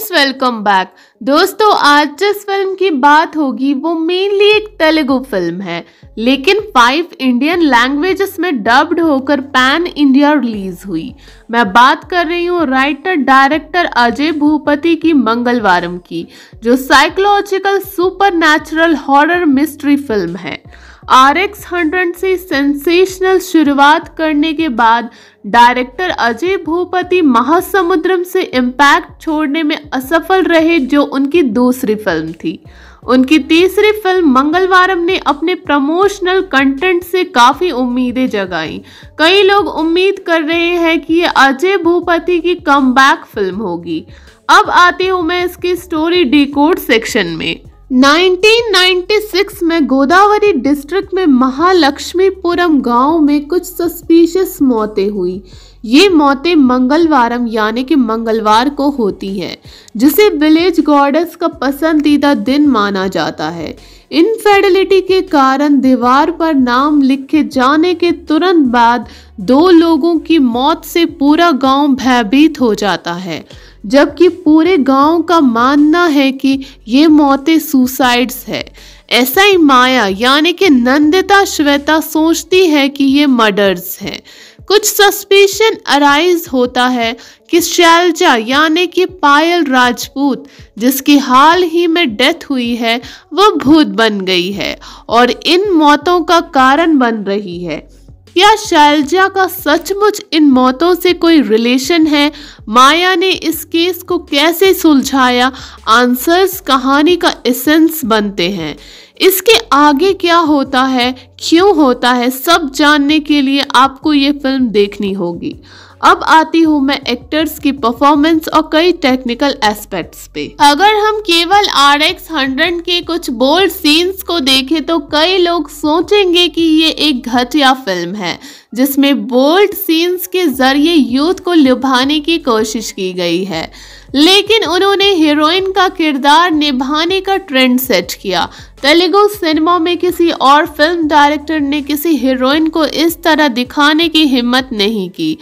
friends welcome back दोस्तों आज जिस फिल्म की बात होगी वो मेनली एक तेलुगु फिल्म है लेकिन फाइव इंडियन लैंग्वेज में डब्ड होकर पैन इंडिया रिलीज हुई मैं बात कर रही हूँ राइटर डायरेक्टर अजय भूपति की मंगलवारम की जो psychological super natural horror mystery film है आर एक्स हंड्रेड से सेंसेशनल शुरुआत करने के बाद डायरेक्टर अजय भूपति महासमुद्रम से इम्पैक्ट छोड़ने में असफल रहे जो उनकी दूसरी फिल्म थी उनकी तीसरी फिल्म मंगलवारम ने अपने प्रमोशनल कंटेंट से काफ़ी उम्मीदें जगाई कई लोग उम्मीद कर रहे हैं कि ये अजय भूपति की कमबैक फिल्म होगी अब आती हूँ मैं इसकी स्टोरी डी सेक्शन में 1996 में गोदावरी डिस्ट्रिक्ट में महालक्ष्मीपुरम गांव में कुछ सस्पिशियस मौतें हुई ये मौतें मंगलवारम यानी कि मंगलवार को होती हैं जिसे विलेज गॉर्डस का पसंदीदा दिन माना जाता है इनफेडिलिटी के कारण दीवार पर नाम लिखे जाने के तुरंत बाद दो लोगों की मौत से पूरा गांव भयभीत हो जाता है जबकि पूरे गांव का मानना है कि ये मौतें सुसाइड्स है ऐसा ही माया यानी कि नंदिता श्वेता सोचती है कि ये मर्डर्स है कुछ सस्पेशन अराइज होता है कि शैलजा यानी कि पायल राजपूत जिसकी हाल ही में डेथ हुई है वह भूत बन गई है और इन मौतों का कारण बन रही है क्या शैलजा का सचमुच इन मौतों से कोई रिलेशन है माया ने इस केस को कैसे सुलझाया आंसर्स कहानी का एसेंस बनते हैं इसके आगे क्या होता है क्यों होता है सब जानने के लिए आपको ये फिल्म देखनी होगी अब आती हूँ मैं एक्टर्स की परफॉर्मेंस और कई टेक्निकल एस्पेक्ट्स पे अगर हम केवल आर एक्स हंड्रेड के कुछ बोल्ड सीन्स को देखें तो कई लोग सोचेंगे कि ये एक घटिया फिल्म है जिसमें बोल्ड सीन्स के जरिए यूथ को लुभाने की कोशिश की गई है लेकिन उन्होंने हीरोइन का किरदार निभाने का ट्रेंड सेट किया तेलुगु सिनेमा में किसी और फिल्म डायरेक्टर ने किसी हीरोइन को इस तरह दिखाने की हिम्मत नहीं की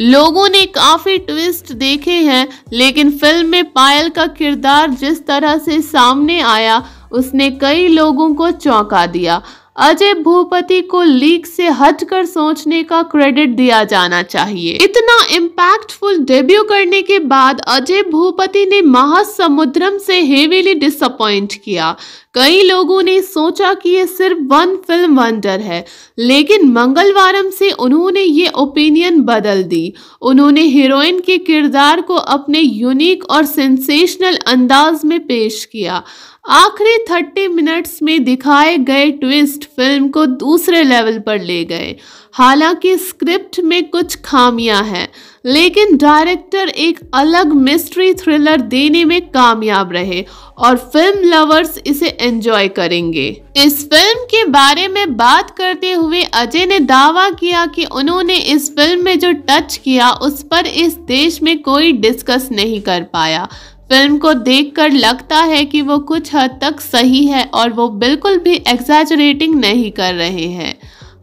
लोगों ने काफ़ी ट्विस्ट देखे हैं लेकिन फिल्म में पायल का किरदार जिस तरह से सामने आया उसने कई लोगों को चौंका दिया अजय भूपति को लीग से हटकर सोचने का क्रेडिट दिया जाना चाहिए इतना इम्पैक्टफुल डेब्यू करने के बाद अजय भूपति ने महासमुद्रम से हेवीली डिसअपॉइंट किया कई लोगों ने सोचा कि ये सिर्फ वन फिल्म वंडर है लेकिन मंगलवारम से उन्होंने ये ओपिनियन बदल दी उन्होंने हीरोइन के किरदार को अपने यूनिक और सेंसेशनल अंदाज में पेश किया आखिरी थर्टी मिनट्स में दिखाए गए ट्विस्ट फिल्म को दूसरे लेवल पर ले गए हालांकि स्क्रिप्ट में कुछ खामियां हैं लेकिन डायरेक्टर एक अलग मिस्ट्री थ्रिलर देने में कामयाब रहे और फिल्म लवर्स इसे एंजॉय करेंगे इस फिल्म के बारे में बात करते हुए अजय ने दावा किया कि उन्होंने इस फिल्म में जो टच किया उस पर इस देश में कोई डिस्कस नहीं कर पाया फिल्म को देखकर लगता है कि वो कुछ हद तक सही है और वो बिल्कुल भी एग्जैजरेटिंग नहीं कर रहे हैं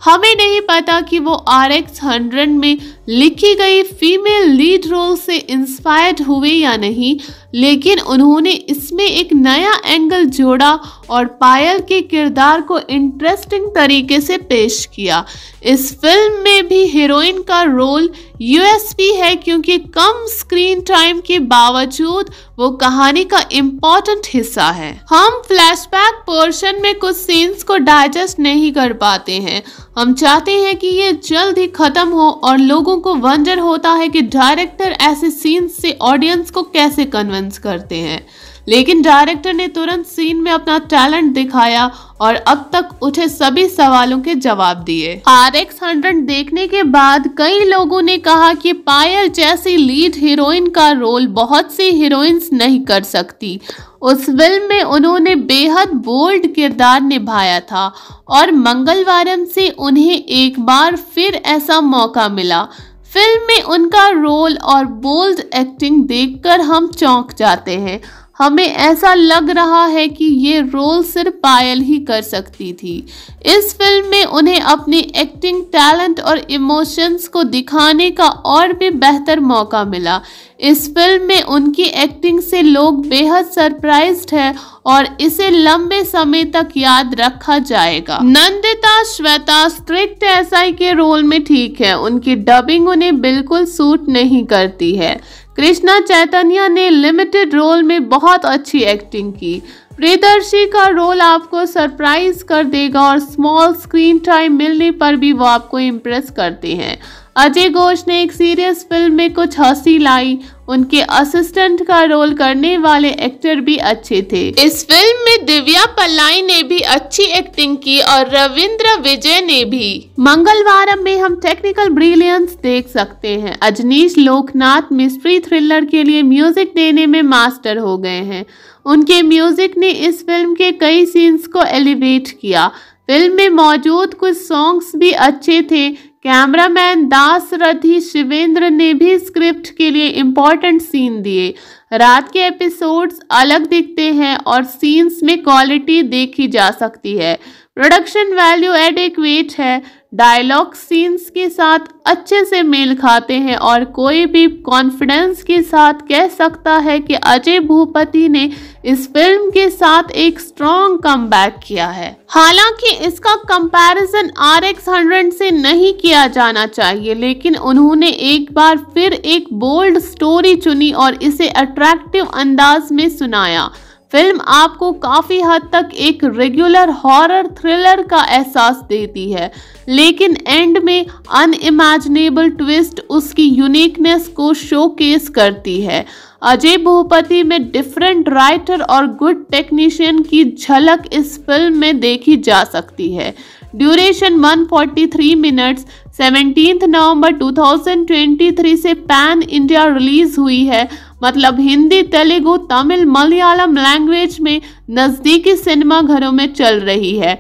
हमें नहीं पता कि वो आर एक्स हंड्रेड में लिखी गई फीमेल लीड रोल से इंस्पायर्ड हुए या नहीं लेकिन उन्होंने इसमें एक नया एंगल जोड़ा और पायल के किरदार को इंटरेस्टिंग तरीके से पेश किया इस फिल्म में भी हीरोइन का रोल यूएसपी है क्योंकि कम स्क्रीन टाइम के बावजूद वो कहानी का इम्पॉर्टेंट हिस्सा है हम फ्लैशबैक पोर्शन में कुछ सीन्स को डाइजेस्ट नहीं कर पाते हैं हम चाहते हैं कि ये जल्द ही खत्म हो और लोगों को वंडर होता है कि डायरेक्टर ऐसे सीन्स से ऑडियंस को कैसे कन्वेंस परफॉर्मेंस करते हैं लेकिन डायरेक्टर ने तुरंत सीन में अपना टैलेंट दिखाया और अब तक उठे सभी सवालों के जवाब दिए आर एक्स हंड्रेड देखने के बाद कई लोगों ने कहा कि पायल जैसी लीड हीरोइन का रोल बहुत सी हीरोइंस नहीं कर सकती उस फिल्म में उन्होंने बेहद बोल्ड किरदार निभाया था और मंगलवारम से उन्हें एक बार फिर ऐसा मौका मिला फिल्म में उनका रोल और बोल्ड एक्टिंग देखकर हम चौंक जाते हैं हमें ऐसा लग रहा है कि ये रोल सिर्फ पायल ही कर सकती थी इस फिल्म में उन्हें अपने एक्टिंग टैलेंट और इमोशंस को दिखाने का और भी बेहतर मौका मिला इस फिल्म में उनकी एक्टिंग से लोग बेहद सरप्राइज्ड हैं और इसे लंबे समय तक याद रखा जाएगा नंदिता श्वेता स्ट्रिक्ट एसआई के रोल में ठीक है उनकी डबिंग उन्हें बिल्कुल सूट नहीं करती है कृष्णा चैतन्य ने लिमिटेड रोल में बहुत अच्छी एक्टिंग की प्रियदर्शी का रोल आपको सरप्राइज कर देगा और स्मॉल स्क्रीन टाइम मिलने पर भी वो आपको इम्प्रेस करते हैं अजय घोष ने एक सीरियस फिल्म में कुछ हंसी लाई उनके असिस्टेंट का रोल करने वाले एक्टर भी अच्छे थे इस फिल्म में दिव्या पल्लाई ने भी अच्छी एक्टिंग की और रविंद्र विजय ने भी मंगलवार में हम टेक्निकल ब्रिलियंस देख सकते हैं अजनीश लोकनाथ मिस्ट्री थ्रिलर के लिए म्यूजिक देने में मास्टर हो गए हैं उनके म्यूजिक ने इस फिल्म के कई सीन्स को एलिवेट किया फिल्म में मौजूद कुछ सॉन्ग्स भी अच्छे थे कैमरामैन दास रथी शिवेंद्र ने भी स्क्रिप्ट के लिए इम्पॉर्टेंट सीन दिए रात के एपिसोड्स अलग दिखते हैं और सीन्स में क्वालिटी देखी जा सकती है प्रोडक्शन वैल्यू एडिक्वेट है डायलॉग सीन्स के साथ अच्छे से मेल खाते हैं और कोई भी कॉन्फिडेंस के साथ कह सकता है कि अजय भूपति ने इस फिल्म के साथ एक स्ट्रॉन्ग कम किया है हालांकि इसका कंपैरिजन आर एक्स हंड्रेड से नहीं किया जाना चाहिए लेकिन उन्होंने एक बार फिर एक बोल्ड स्टोरी चुनी और इसे अट्रैक्टिव अंदाज में सुनाया फिल्म आपको काफ़ी हद तक एक रेगुलर हॉरर थ्रिलर का एहसास देती है लेकिन एंड में अनइमेजिनेबल ट्विस्ट उसकी यूनिकनेस को शोकेस करती है अजय भूपति में डिफरेंट राइटर और गुड टेक्नीशियन की झलक इस फिल्म में देखी जा सकती है ड्यूरेशन 143 मिनट्स 17 नवंबर 2023 से पैन इंडिया रिलीज हुई है मतलब हिंदी तेलुगु तमिल मलयालम लैंग्वेज में नज़दीकी सिनेमा घरों में चल रही है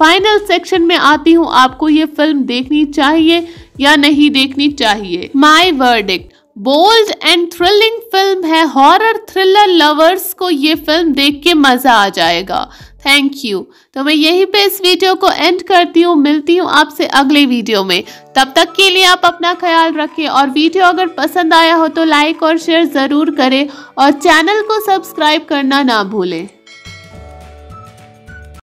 फाइनल सेक्शन में आती हूँ आपको ये फिल्म देखनी चाहिए या नहीं देखनी चाहिए my verdict bold and thrilling film है हॉरर थ्रिलर लवर्स को ये फिल्म देख के मज़ा आ जाएगा थैंक यू तो मैं यहीं पे इस वीडियो को एंड करती हूँ मिलती हूँ आपसे अगले वीडियो में तब तक के लिए आप अपना ख्याल रखें और वीडियो अगर पसंद आया हो तो लाइक और शेयर ज़रूर करें और चैनल को सब्सक्राइब करना ना भूलें